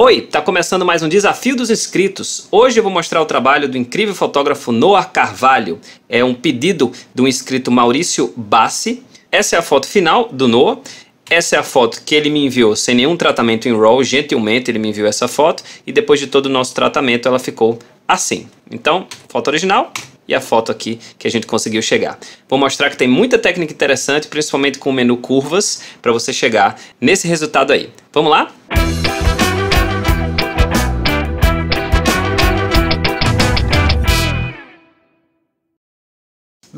Oi, tá começando mais um Desafio dos Inscritos. Hoje eu vou mostrar o trabalho do incrível fotógrafo Noah Carvalho. É um pedido do inscrito Maurício Bassi. Essa é a foto final do Noah. Essa é a foto que ele me enviou sem nenhum tratamento em RAW, gentilmente ele me enviou essa foto e depois de todo o nosso tratamento ela ficou assim. Então, foto original, e a foto aqui que a gente conseguiu chegar. Vou mostrar que tem muita técnica interessante, principalmente com o menu curvas, para você chegar nesse resultado aí. Vamos lá?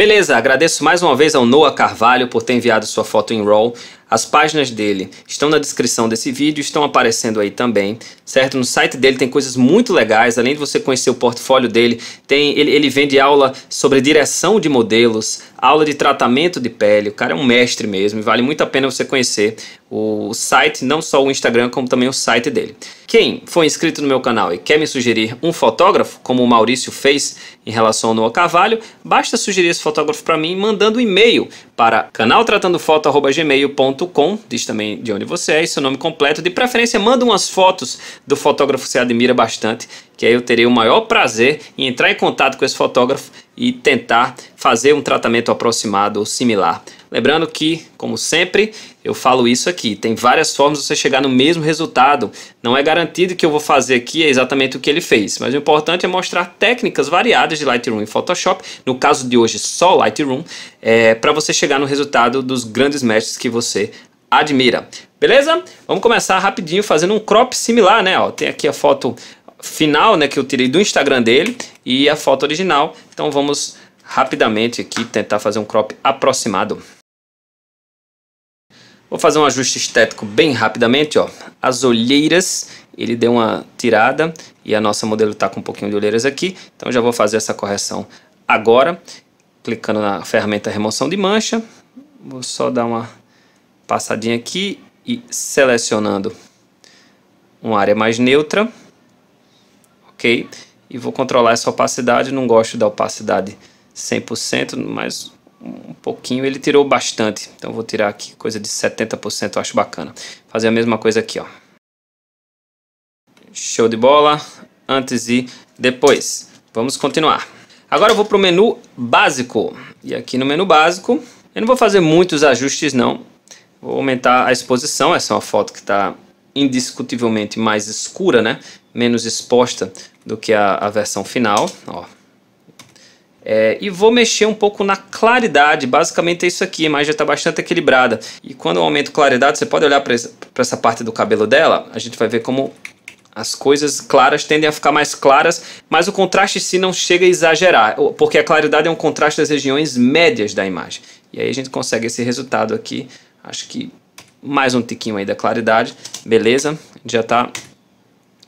Beleza, agradeço mais uma vez ao Noah Carvalho por ter enviado sua foto em RAW. As páginas dele estão na descrição desse vídeo, estão aparecendo aí também, certo? No site dele tem coisas muito legais, além de você conhecer o portfólio dele, tem ele, ele vende aula sobre direção de modelos, aula de tratamento de pele, o cara é um mestre mesmo, e vale muito a pena você conhecer o site, não só o Instagram, como também o site dele. Quem foi inscrito no meu canal e quer me sugerir um fotógrafo, como o Maurício fez em relação ao Noah Carvalho, basta sugerir esse fotógrafo para mim mandando um e-mail para canaltratandofoto.gmail.com, diz também de onde você é seu nome completo. De preferência, manda umas fotos do fotógrafo que você admira bastante, que aí eu terei o maior prazer em entrar em contato com esse fotógrafo e tentar fazer um tratamento aproximado ou similar Lembrando que, como sempre, eu falo isso aqui, tem várias formas de você chegar no mesmo resultado. Não é garantido que eu vou fazer aqui é exatamente o que ele fez, mas o importante é mostrar técnicas variadas de Lightroom e Photoshop, no caso de hoje só Lightroom, é, para você chegar no resultado dos grandes mestres que você admira. Beleza? Vamos começar rapidinho fazendo um crop similar, né? Ó, tem aqui a foto final, né, que eu tirei do Instagram dele e a foto original. Então vamos rapidamente aqui tentar fazer um crop aproximado. Vou fazer um ajuste estético bem rapidamente, ó. As olheiras, ele deu uma tirada e a nossa modelo está com um pouquinho de olheiras aqui. Então já vou fazer essa correção agora, clicando na ferramenta remoção de mancha. Vou só dar uma passadinha aqui e selecionando uma área mais neutra. Ok? E vou controlar essa opacidade, não gosto da opacidade 100%, mas um pouquinho, ele tirou bastante. Então vou tirar aqui coisa de 70%, eu acho bacana. Fazer a mesma coisa aqui, ó. Show de bola, antes e depois. Vamos continuar. Agora eu vou para o menu básico. E aqui no menu básico, eu não vou fazer muitos ajustes não. Vou aumentar a exposição, essa é uma foto que está indiscutivelmente mais escura, né? Menos exposta do que a, a versão final, ó. É, e vou mexer um pouco na claridade, basicamente é isso aqui, a imagem já está bastante equilibrada. E quando eu aumento claridade, você pode olhar para essa parte do cabelo dela, a gente vai ver como as coisas claras tendem a ficar mais claras, mas o contraste em si não chega a exagerar, porque a claridade é um contraste das regiões médias da imagem. E aí a gente consegue esse resultado aqui, acho que mais um tiquinho aí da claridade, beleza? Já está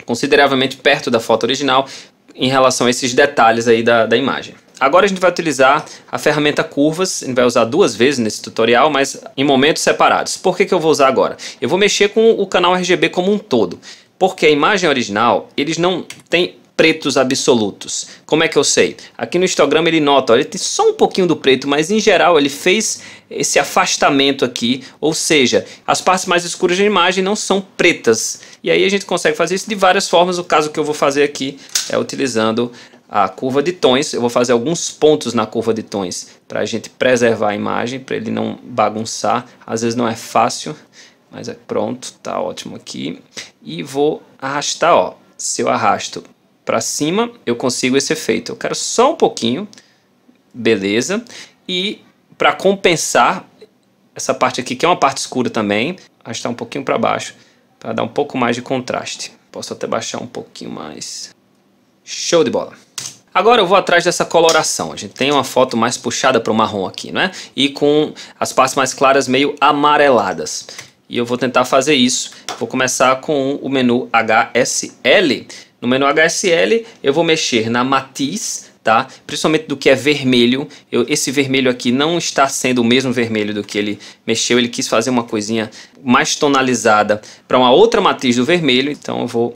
consideravelmente perto da foto original em relação a esses detalhes aí da, da imagem. Agora a gente vai utilizar a ferramenta curvas, a gente vai usar duas vezes nesse tutorial, mas em momentos separados. Por que, que eu vou usar agora? Eu vou mexer com o canal RGB como um todo, porque a imagem original, eles não tem pretos absolutos. Como é que eu sei? Aqui no Instagram ele nota, olha, ele tem só um pouquinho do preto, mas em geral ele fez esse afastamento aqui, ou seja, as partes mais escuras da imagem não são pretas. E aí a gente consegue fazer isso de várias formas, o caso que eu vou fazer aqui é utilizando a curva de tons. Eu vou fazer alguns pontos na curva de tons para a gente preservar a imagem, para ele não bagunçar. Às vezes não é fácil, mas é pronto, tá ótimo aqui. E vou arrastar, ó. Se eu arrasto para cima, eu consigo esse efeito. Eu quero só um pouquinho, beleza. E para compensar essa parte aqui, que é uma parte escura também, arrastar um pouquinho para baixo, para dar um pouco mais de contraste. Posso até baixar um pouquinho mais. Show de bola! Agora eu vou atrás dessa coloração. A gente tem uma foto mais puxada para o marrom aqui, né? E com as partes mais claras meio amareladas. E eu vou tentar fazer isso. Vou começar com o menu HSL. No menu HSL eu vou mexer na matiz, tá? Principalmente do que é vermelho. Eu, esse vermelho aqui não está sendo o mesmo vermelho do que ele mexeu. Ele quis fazer uma coisinha mais tonalizada para uma outra matiz do vermelho. Então eu vou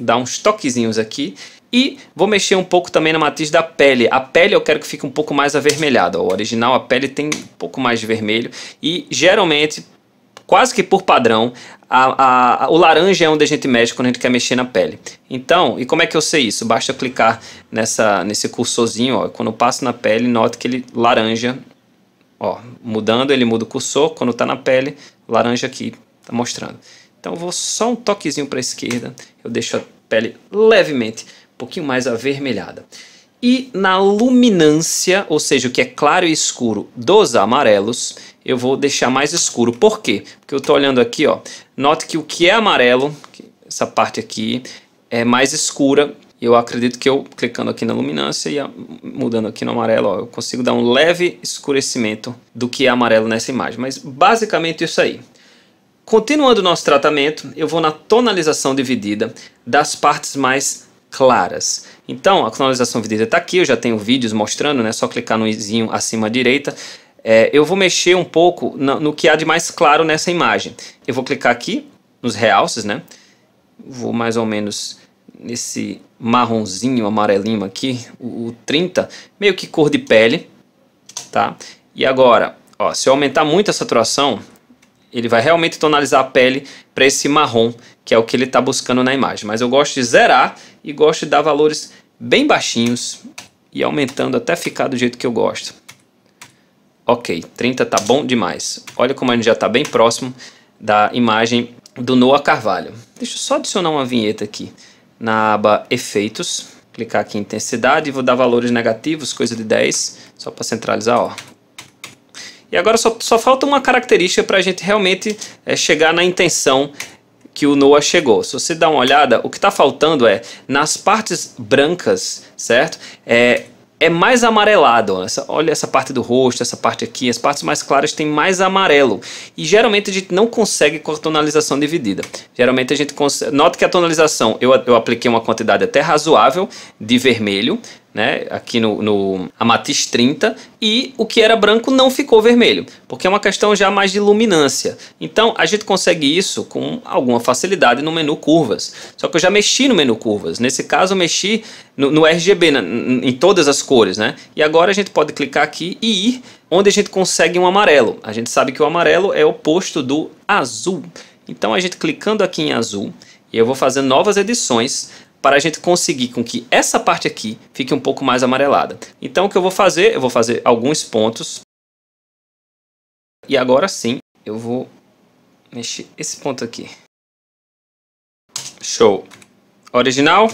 dar uns toquezinhos aqui e vou mexer um pouco também na matriz da pele. A pele eu quero que fique um pouco mais avermelhada. O original, a pele tem um pouco mais de vermelho. E geralmente, quase que por padrão, a, a, o laranja é onde a gente mexe quando a gente quer mexer na pele. Então, e como é que eu sei isso? Basta clicar nessa, nesse cursorzinho, ó. Quando eu passo na pele, note que ele laranja, ó. Mudando, ele muda o cursor. Quando está na pele, laranja aqui, está mostrando. Então, eu vou só um toquezinho para a esquerda. Eu deixo a pele levemente pouquinho mais avermelhada. E na luminância, ou seja, o que é claro e escuro dos amarelos, eu vou deixar mais escuro. Por quê? Porque eu estou olhando aqui, ó. Note que o que é amarelo, essa parte aqui, é mais escura. Eu acredito que eu, clicando aqui na luminância e mudando aqui no amarelo, ó, eu consigo dar um leve escurecimento do que é amarelo nessa imagem. Mas basicamente isso aí. Continuando o nosso tratamento, eu vou na tonalização dividida das partes mais claras. Então, a tonalização vidrida está aqui, eu já tenho vídeos mostrando, né? Só clicar no izinho acima à direita. É, eu vou mexer um pouco no, no, que há de mais claro nessa imagem. Eu vou clicar aqui nos realces, né? Vou mais ou menos nesse marronzinho, amarelinho aqui, o, o 30, meio que cor de pele, tá? E agora, ó, se eu aumentar muito a saturação, ele vai realmente tonalizar a pele para esse marrom que é o que ele está buscando na imagem. Mas eu gosto de zerar e gosto de dar valores bem baixinhos e aumentando até ficar do jeito que eu gosto. Ok, 30 tá bom demais. Olha como a gente já está bem próximo da imagem do Noah Carvalho. Deixa eu só adicionar uma vinheta aqui na aba Efeitos. Clicar aqui em Intensidade e vou dar valores negativos, coisa de 10, só para centralizar. Ó. E agora só, só falta uma característica para a gente realmente é, chegar na intenção que o Noah chegou. Se você dá uma olhada, o que está faltando é nas partes brancas, certo? É, é mais amarelado. Essa, olha essa parte do rosto, essa parte aqui, as partes mais claras têm mais amarelo. E geralmente a gente não consegue com a tonalização dividida. Geralmente a gente consegue. Nota que a tonalização eu, eu apliquei uma quantidade até razoável de vermelho, né, aqui no, no 30, e o que era branco não ficou vermelho, porque é uma questão já mais de luminância. Então a gente consegue isso com alguma facilidade no menu curvas. Só que eu já mexi no menu curvas, nesse caso eu mexi no, no RGB, na, em todas as cores, né? E agora a gente pode clicar aqui e ir onde a gente consegue um amarelo. A gente sabe que o amarelo é oposto do azul. Então a gente clicando aqui em azul, e eu vou fazer novas edições, para a gente conseguir com que essa parte aqui fique um pouco mais amarelada. Então o que eu vou fazer, eu vou fazer alguns pontos. E agora sim, eu vou mexer esse ponto aqui. Show. Original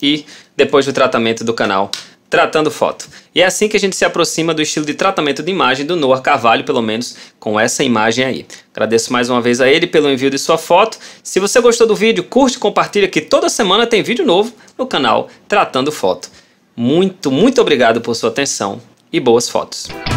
e depois do tratamento do canal Tratando Foto. E é assim que a gente se aproxima do estilo de tratamento de imagem do Noah Carvalho, pelo menos com essa imagem aí. Agradeço mais uma vez a ele pelo envio de sua foto. Se você gostou do vídeo, curte e compartilha que toda semana tem vídeo novo no canal Tratando Foto. Muito, muito obrigado por sua atenção e boas fotos.